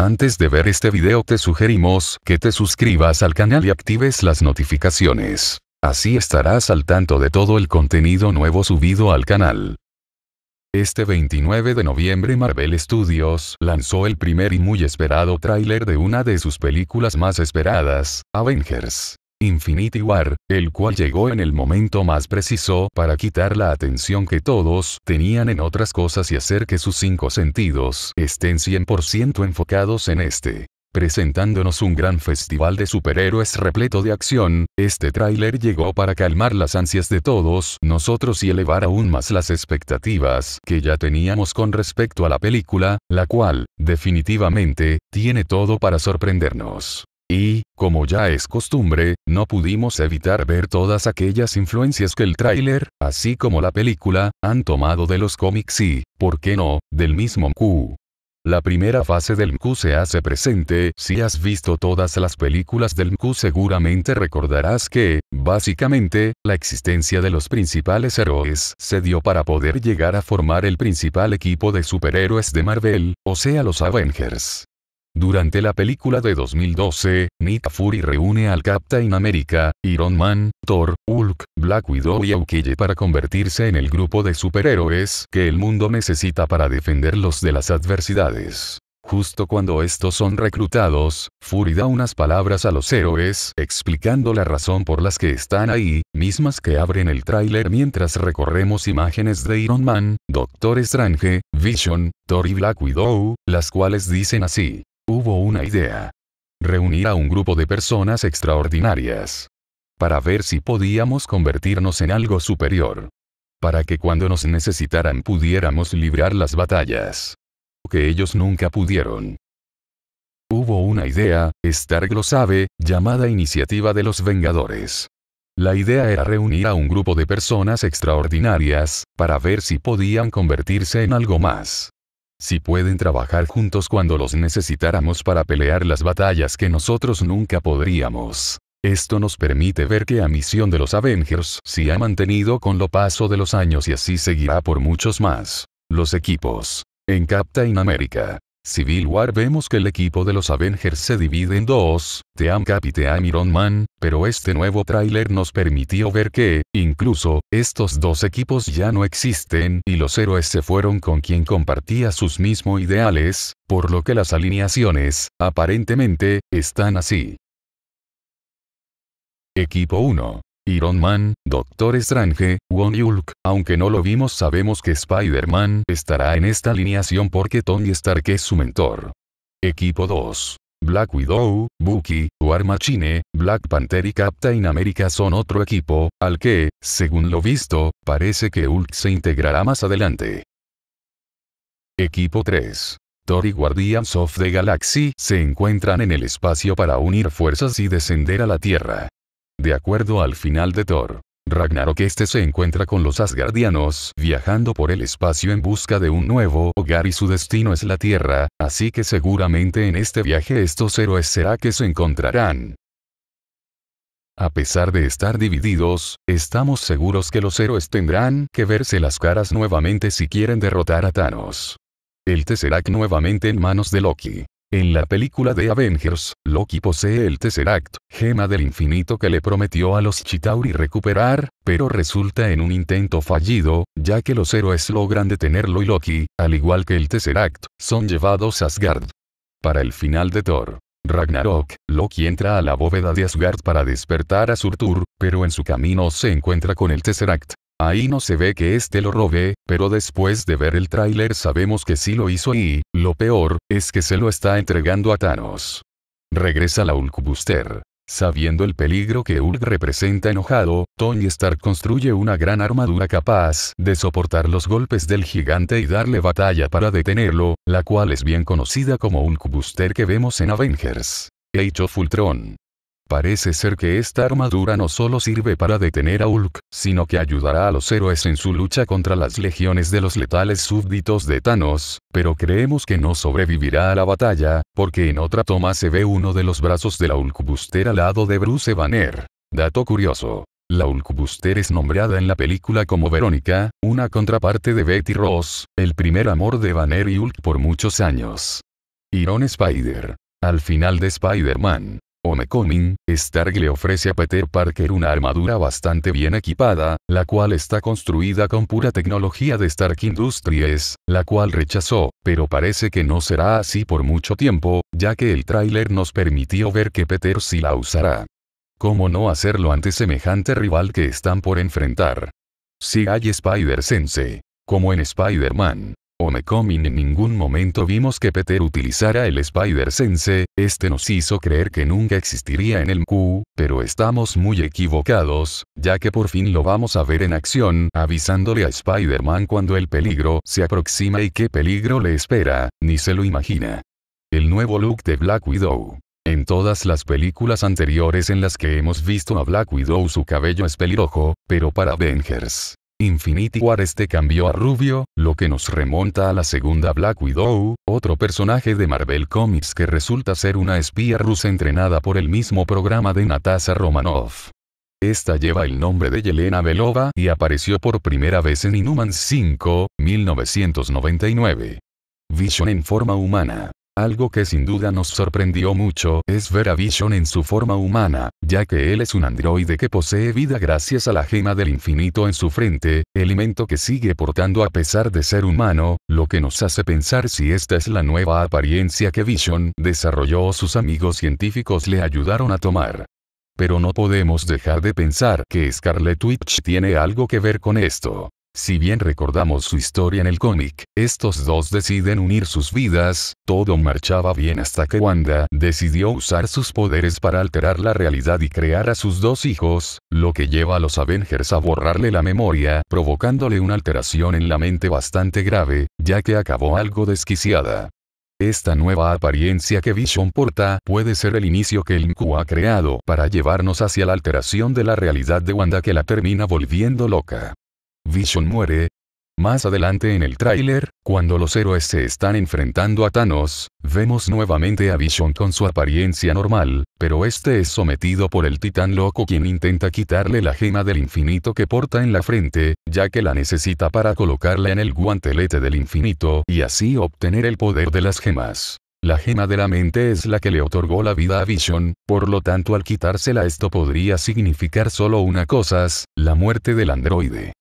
Antes de ver este video te sugerimos que te suscribas al canal y actives las notificaciones. Así estarás al tanto de todo el contenido nuevo subido al canal. Este 29 de noviembre Marvel Studios lanzó el primer y muy esperado tráiler de una de sus películas más esperadas, Avengers. Infinity War, el cual llegó en el momento más preciso para quitar la atención que todos tenían en otras cosas y hacer que sus cinco sentidos estén 100% enfocados en este. Presentándonos un gran festival de superhéroes repleto de acción, este tráiler llegó para calmar las ansias de todos nosotros y elevar aún más las expectativas que ya teníamos con respecto a la película, la cual, definitivamente, tiene todo para sorprendernos y, como ya es costumbre, no pudimos evitar ver todas aquellas influencias que el tráiler, así como la película, han tomado de los cómics y, ¿por qué no?, del mismo MQ. La primera fase del MQ se hace presente, si has visto todas las películas del MQ seguramente recordarás que, básicamente, la existencia de los principales héroes se dio para poder llegar a formar el principal equipo de superhéroes de Marvel, o sea los Avengers. Durante la película de 2012, Nick Fury reúne al Captain America, Iron Man, Thor, Hulk, Black Widow y Hawkeye para convertirse en el grupo de superhéroes que el mundo necesita para defenderlos de las adversidades. Justo cuando estos son reclutados, Fury da unas palabras a los héroes explicando la razón por las que están ahí, mismas que abren el tráiler mientras recorremos imágenes de Iron Man, Doctor Strange, Vision, Thor y Black Widow, las cuales dicen así. Hubo una idea. Reunir a un grupo de personas extraordinarias. Para ver si podíamos convertirnos en algo superior. Para que cuando nos necesitaran pudiéramos librar las batallas. Que ellos nunca pudieron. Hubo una idea, Stark lo sabe, llamada Iniciativa de los Vengadores. La idea era reunir a un grupo de personas extraordinarias, para ver si podían convertirse en algo más si pueden trabajar juntos cuando los necesitáramos para pelear las batallas que nosotros nunca podríamos. Esto nos permite ver que a misión de los Avengers se ha mantenido con lo paso de los años y así seguirá por muchos más. Los equipos. En Captain America, Civil War vemos que el equipo de los Avengers se divide en dos, Team Cap y Team Iron Man, pero este nuevo tráiler nos permitió ver que, incluso, estos dos equipos ya no existen y los héroes se fueron con quien compartía sus mismos ideales, por lo que las alineaciones, aparentemente, están así. Equipo 1. Iron Man, Doctor Strange, Wong Hulk, aunque no lo vimos sabemos que Spider-Man estará en esta alineación porque Tony Stark es su mentor. Equipo 2. Black Widow, Bucky, War Machine, Black Panther y Captain America son otro equipo, al que, según lo visto, parece que Hulk se integrará más adelante. Equipo 3. Thor y Guardians of the Galaxy se encuentran en el espacio para unir fuerzas y descender a la Tierra. De acuerdo al final de Thor, Ragnarok este se encuentra con los asgardianos viajando por el espacio en busca de un nuevo hogar y su destino es la Tierra, así que seguramente en este viaje estos héroes será que se encontrarán. A pesar de estar divididos, estamos seguros que los héroes tendrán que verse las caras nuevamente si quieren derrotar a Thanos. El Tesseract nuevamente en manos de Loki. En la película de Avengers, Loki posee el Tesseract, gema del infinito que le prometió a los Chitauri recuperar, pero resulta en un intento fallido, ya que los héroes logran detenerlo y Loki, al igual que el Tesseract, son llevados a Asgard. Para el final de Thor, Ragnarok, Loki entra a la bóveda de Asgard para despertar a Surtur, pero en su camino se encuentra con el Tesseract, Ahí no se ve que este lo robe, pero después de ver el tráiler sabemos que sí lo hizo y, lo peor, es que se lo está entregando a Thanos. Regresa la Hulkbuster. Sabiendo el peligro que Hulk representa enojado, Tony Stark construye una gran armadura capaz de soportar los golpes del gigante y darle batalla para detenerlo, la cual es bien conocida como Hulkbuster que vemos en Avengers. hecho fultrón. Parece ser que esta armadura no solo sirve para detener a Hulk, sino que ayudará a los héroes en su lucha contra las legiones de los letales súbditos de Thanos, pero creemos que no sobrevivirá a la batalla, porque en otra toma se ve uno de los brazos de la Hulkbuster al lado de Bruce Banner. Dato curioso. La Hulkbuster es nombrada en la película como Verónica, una contraparte de Betty Ross, el primer amor de Banner y Hulk por muchos años. Iron Spider. Al final de Spider-Man, Homecoming, Stark le ofrece a Peter Parker una armadura bastante bien equipada, la cual está construida con pura tecnología de Stark Industries, la cual rechazó, pero parece que no será así por mucho tiempo, ya que el tráiler nos permitió ver que Peter sí la usará. ¿Cómo no hacerlo ante semejante rival que están por enfrentar? Si hay Spider-Sense. Como en Spider-Man, en ningún momento vimos que Peter utilizara el Spider Sense, este nos hizo creer que nunca existiría en el MQ, pero estamos muy equivocados, ya que por fin lo vamos a ver en acción, avisándole a Spider-Man cuando el peligro se aproxima y qué peligro le espera, ni se lo imagina. El nuevo look de Black Widow. En todas las películas anteriores en las que hemos visto a Black Widow su cabello es pelirrojo, pero para Avengers, Infinity War este cambió a rubio, lo que nos remonta a la segunda Black Widow, otro personaje de Marvel Comics que resulta ser una espía rusa entrenada por el mismo programa de Natasha Romanoff. Esta lleva el nombre de Yelena Belova y apareció por primera vez en Inhumans 5, 1999. Vision en forma humana. Algo que sin duda nos sorprendió mucho es ver a Vision en su forma humana, ya que él es un androide que posee vida gracias a la gema del infinito en su frente, elemento que sigue portando a pesar de ser humano, lo que nos hace pensar si esta es la nueva apariencia que Vision desarrolló o sus amigos científicos le ayudaron a tomar. Pero no podemos dejar de pensar que Scarlet Witch tiene algo que ver con esto. Si bien recordamos su historia en el cómic, estos dos deciden unir sus vidas, todo marchaba bien hasta que Wanda decidió usar sus poderes para alterar la realidad y crear a sus dos hijos, lo que lleva a los Avengers a borrarle la memoria, provocándole una alteración en la mente bastante grave, ya que acabó algo desquiciada. Esta nueva apariencia que Vision porta puede ser el inicio que el ha creado para llevarnos hacia la alteración de la realidad de Wanda que la termina volviendo loca. Vision muere. Más adelante en el tráiler, cuando los héroes se están enfrentando a Thanos, vemos nuevamente a Vision con su apariencia normal, pero este es sometido por el titán loco quien intenta quitarle la gema del infinito que porta en la frente, ya que la necesita para colocarla en el guantelete del infinito y así obtener el poder de las gemas. La gema de la mente es la que le otorgó la vida a Vision, por lo tanto al quitársela esto podría significar solo una cosa, la muerte del androide.